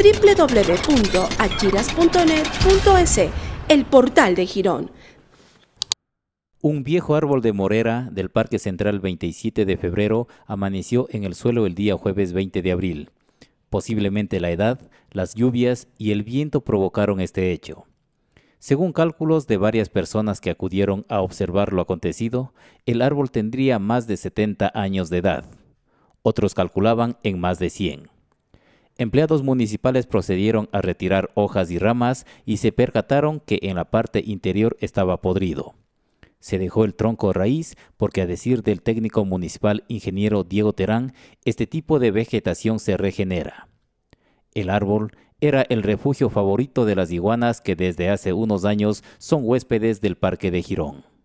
www.achiras.net.es, el portal de Girón. Un viejo árbol de morera del Parque Central 27 de febrero amaneció en el suelo el día jueves 20 de abril. Posiblemente la edad, las lluvias y el viento provocaron este hecho. Según cálculos de varias personas que acudieron a observar lo acontecido, el árbol tendría más de 70 años de edad. Otros calculaban en más de 100. Empleados municipales procedieron a retirar hojas y ramas y se percataron que en la parte interior estaba podrido. Se dejó el tronco raíz porque a decir del técnico municipal ingeniero Diego Terán, este tipo de vegetación se regenera. El árbol era el refugio favorito de las iguanas que desde hace unos años son huéspedes del Parque de Girón.